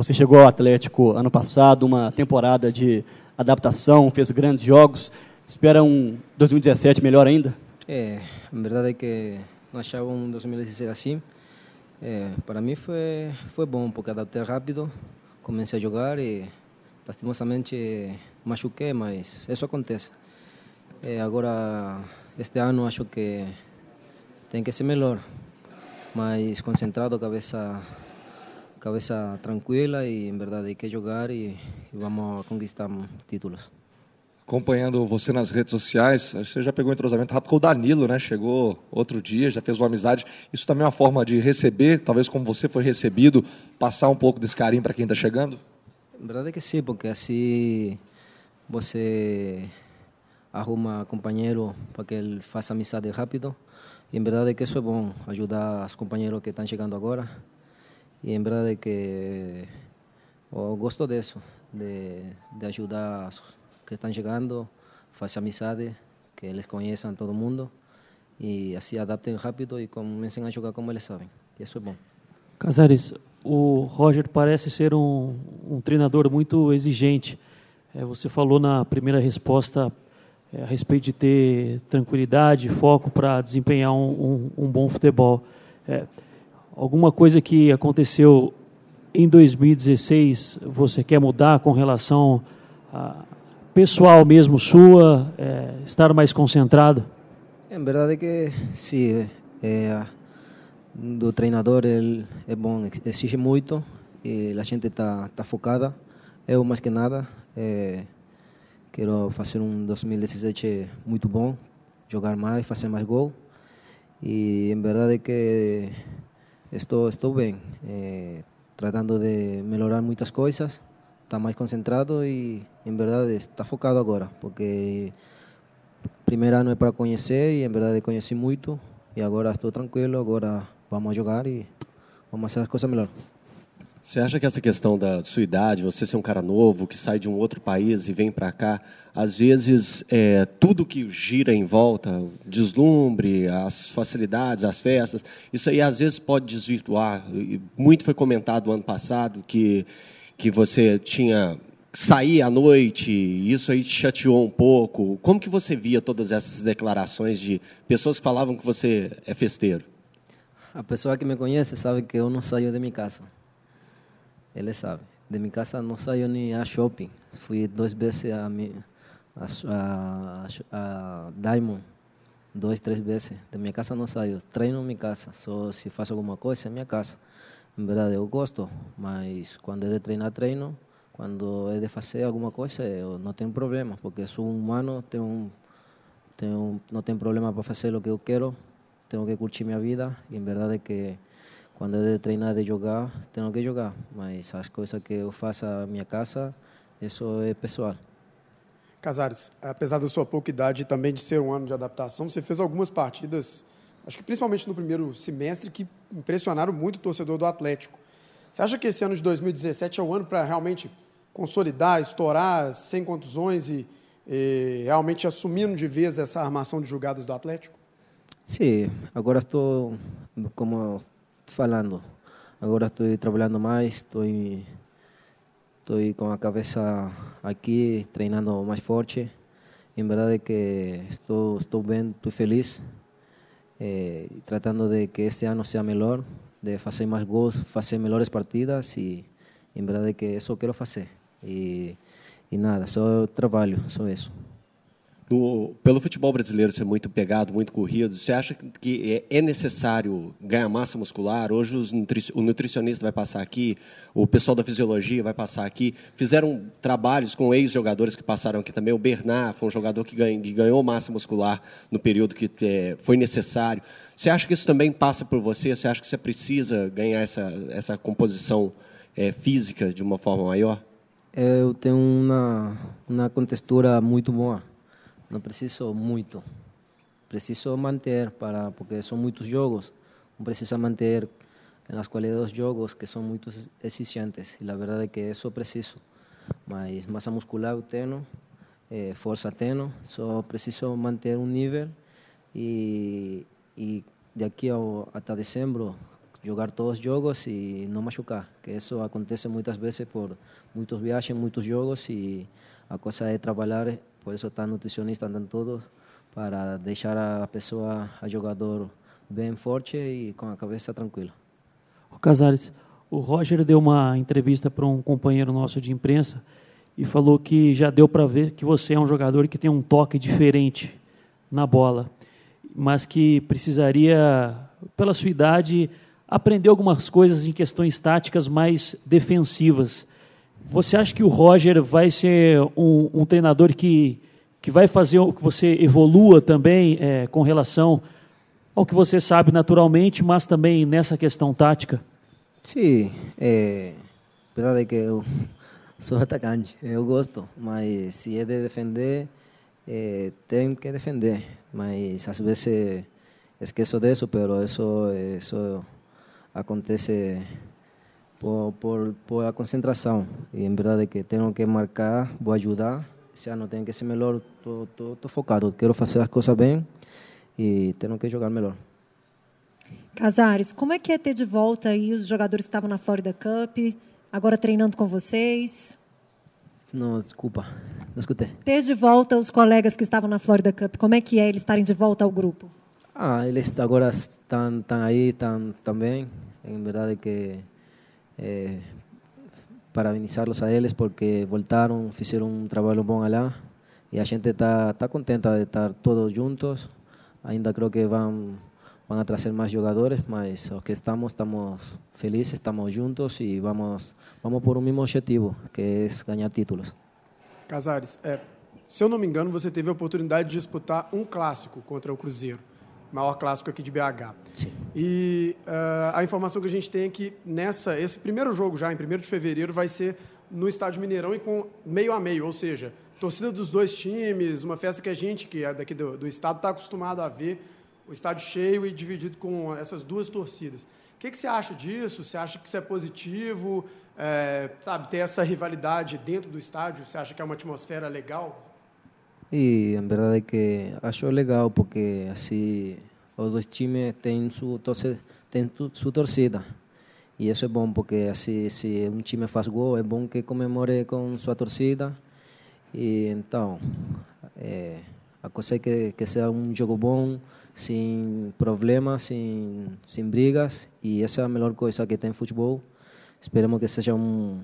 Você chegou ao Atlético ano passado, uma temporada de adaptação, fez grandes jogos. Espera um 2017 melhor ainda? É, a verdade é que não achava um 2016 assim. É, para mim foi foi bom porque adaptei rápido, comecei a jogar e lastimosamente machuquei, mas isso acontece. É, agora este ano acho que tem que ser melhor, mais concentrado, cabeça cabeça tranquila e em verdade hay que jogar e, vamos conquistar títulos. acompanhando você nas redes sociais, você já pegou um entrosamento rápido com o Danilo, né? Chegou outro dia, já fez uma amizade. Isso também é uma forma de receber, talvez como você foi recebido, passar um pouco desse carinho para quem está chegando? A verdade é que sim, porque assim você arruma companheiro para que ele faça amizade rápido. E em verdade é que isso é bom, ajudar os companheiros que estão chegando agora. E em verdade que eu gosto disso, de, de ajudar os que estão chegando, fazer amizade, que eles conheçam todo mundo e assim adaptem rápido e comecem a jogar como eles sabem. Isso é bom. Casares, o Roger parece ser um, um treinador muito exigente. É, você falou na primeira resposta é, a respeito de ter tranquilidade, foco para desempenhar um, um, um, bom futebol. É, alguma coisa que aconteceu em 2016 você quer mudar com relação a pessoal mesmo sua, é, estar mais concentrado? É verdade que sim, é, eh, eh, do treinador ele é bom, exige muito e a gente está tá focada, eu mais que nada, é, quero fazer um 2017 muito bom, jogar mais, fazer mais gol e em verdade que estou, estou bem, é, eh, tratando de melhorar muitas coisas, está mais concentrado e, em verdade, está focado agora, porque primeiro ano é para conhecer e, em verdade, conheci muito e agora estou tranquilo, agora vamos jogar e vamos fazer as coisas melhor. Você acha que essa questão da sua idade, você ser um cara novo, que sai de um outro país e vem para cá, às vezes é, tudo que gira em volta, deslumbre, as facilidades, as festas, isso aí às vezes pode desvirtuar. Muito foi comentado ano passado que, que você tinha sair à noite, isso aí te chateou um pouco. Como que você via todas essas declarações de pessoas que falavam que você é festeiro? A pessoa que me conhece sabe que eu não saio de minha casa. Ele sabe. De minha casa não saio nem a shopping. Fui duas vezes a, a, a, a Diamond. Duas, três vezes. De minha casa não saio. Treino em minha casa. Só se faço alguma coisa, é minha casa. Em verdade, eu gosto, mas quando é de treinar, treino. Quando é de fazer alguma coisa, eu não tenho problema, porque sou humano, tenho, tenho, não tenho problema para fazer o que eu quero, tenho que curtir minha vida. E em verdade, é que quando é de treinar, de jogar, tenho que jogar. Mas as coisas que eu faço na minha casa, isso é pessoal. Casares, apesar da sua pouca idade e também de ser um ano de adaptação, você fez algumas partidas, acho que principalmente no primeiro semestre, que impressionaram muito o torcedor do Atlético. Você acha que esse ano de 2017 é o ano para realmente consolidar, estourar, sem contusões e, e, realmente assumindo de vez essa armação de jogadas do Atlético? Sim, agora estou, como falando. estoy trabajando más, estoy estou la com a cabeça aqui, treinando mais forte. verdad verdade que estoy estoy bem, feliz, eh, tratando de que este año sea mejor, de fazer más gols, fazer melhores partidas En verdad de que eso quero fazer. Y nada, solo trabajo, solo eso. pelo futebol brasileiro ser muito pegado, muito corrido, você acha que é, é necessário ganhar massa muscular? Hoje nutri, o nutricionista vai passar aqui, o pessoal da fisiologia vai passar aqui. Fizeram trabalhos com ex-jogadores que passaram aqui também. O Bernard foi um jogador que, ganha, que ganhou massa muscular no período que é, foi necessário. Você acha que isso também passa por você? Você acha que você precisa ganhar essa, essa composição é, física de uma forma maior? É, eu tenho uma, uma contextura muito boa não preciso muito. Preciso manter, para, porque são muitos jogos. Não precisa manter nas qualidades dos jogos, que são muito exigentes. E a verdade é que isso é preciso. Mas massa muscular eu tenho, eh, força tenho, só preciso manter um nível e, e daqui ao, até dezembro jogar todos os jogos e não machucar, que isso acontece muitas vezes por muitos viagens, muitos jogos e a coisa é trabalhar por isso está nutricionista andando todo para deixar a pessoa, a jogador bem forte e com a cabeça tranquila. O Casares, o Roger deu uma entrevista para um companheiro nosso de imprensa e falou que já deu para ver que você é um jogador que tem um toque diferente na bola, mas que precisaria, pela sua idade, aprender algumas coisas em questões táticas mais defensivas. Você acha que o Roger vai ser um, um treinador que, que vai fazer que você evolua também é, com relação ao que você sabe naturalmente, mas também nessa questão tática? Sim, é, apesar de que eu sou atacante, eu gosto, mas se é de defender, é, que defender, mas às vezes esqueço disso, mas isso, isso acontece por, por, por a concentração. E em verdade que tenho que marcar, vou ajudar. se ano tenho que ser melhor, estou focado, quero fazer as coisas bem e tenho que jogar melhor. Casares, como é que é ter de volta aí os jogadores que estavam na Florida Cup, agora treinando com vocês? Não, desculpa, não escutei. Ter de volta os colegas que estavam na Florida Cup, como é que é eles estarem de volta ao grupo? Ah, eles agora estão, estão aí, estão também. Em verdade que eh, los a eles, porque voltaram, fizeram um trabalho bom lá e a gente está tá contenta de estar todos juntos. Ainda creio que vão, vão a trazer mais jogadores, mas os que estamos, estamos felizes, estamos juntos e vamos, vamos por um mesmo objetivo, que é ganhar títulos. Casares, é, se eu não me engano, você teve a oportunidade de disputar um clássico contra o Cruzeiro maior clássico aqui de BH. Sim. E uh, a informação que a gente tem é que nessa, esse primeiro jogo já, em 1 de fevereiro, vai ser no Estádio Mineirão e com meio a meio, ou seja, torcida dos dois times, uma festa que a gente, que é daqui do, do estado, está acostumado a ver, o estádio cheio e dividido com essas duas torcidas. O que, que você acha disso? Você acha que isso é positivo? É, sabe, ter essa rivalidade dentro do estádio, você acha que é uma atmosfera legal? E a verdade é que acho legal, porque assim os dois times têm, têm sua torcida. E isso é bom, porque assim, se um time faz gol, é bom que comemore com sua torcida. E então, é, a coisa é que, que seja um jogo bom, sem problemas, sem, sem brigas. E essa é a melhor coisa que tem futebol. esperamos que seja um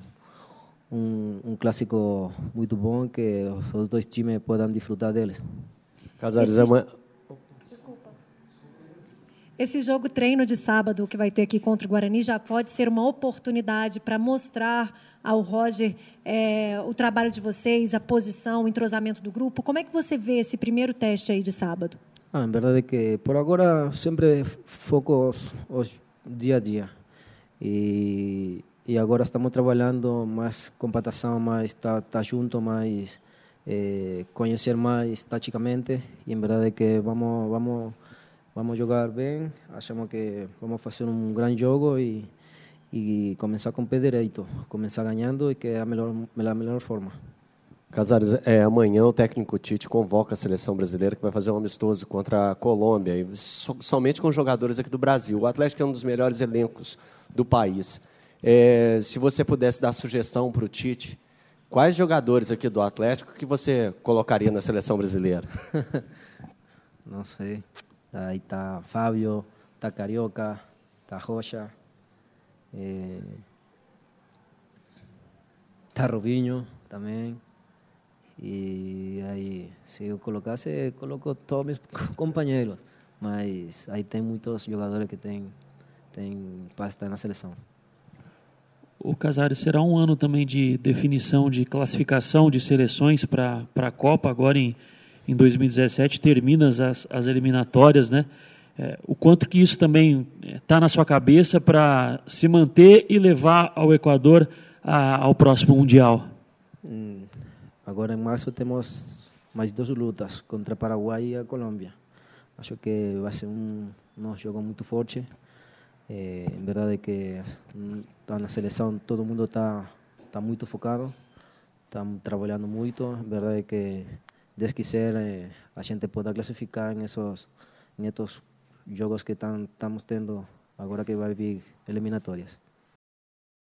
um, um clássico muito bom que os dois times possam desfrutar deles. Casares, amanhã. Esse jogo treino de sábado que vai ter aqui contra o Guarani já pode ser uma oportunidade para mostrar ao Roger é, o trabalho de vocês, a posição, o entrosamento do grupo. Como é que você vê esse primeiro teste aí de sábado? Ah, verdade é que por agora sempre foco os, os dia a dia e e agora estamos trabalhando mais com patação, mais tá, tá junto, mais eh, conhecer mais taticamente e em verdade que vamos vamos vamos jogar bem, achamos que vamos fazer um grande jogo e e começar com o pé direito, começar ganhando e que é a melhor a melhor forma. Casares, é, amanhã o técnico Tite convoca a seleção brasileira que vai fazer um amistoso contra a Colômbia, so, somente com jogadores aqui do Brasil. O Atlético é um dos melhores elencos do país. É, se você pudesse dar sugestão para o Tite, quais jogadores aqui do Atlético que você colocaria na seleção brasileira? Não sei. Aí tá Fábio, tá Carioca, tá Rocha, é... tá Robinho também. E aí, se eu colocasse, eu coloco todos meus companheiros. Mas aí tem muitos jogadores que têm, têm para estar na seleção. O Casares, será um ano também de definição de classificação de seleções para a Copa, agora em, em 2017, termina as, as eliminatórias, né? É, o quanto que isso também está é, na sua cabeça para se manter e levar ao Equador a, ao próximo Mundial? Hum, agora em março temos mais duas lutas contra Paraguai e a Colômbia. Acho que vai ser um, um jogo muito forte. Eh, en verdad de que mm, la selección todo el mundo está muy muy focado, está trabajando mucho. En verdad que desde que eh, a gente pueda clasificar en esos en estos juegos que estamos teniendo ahora que va a vivir eliminatorias.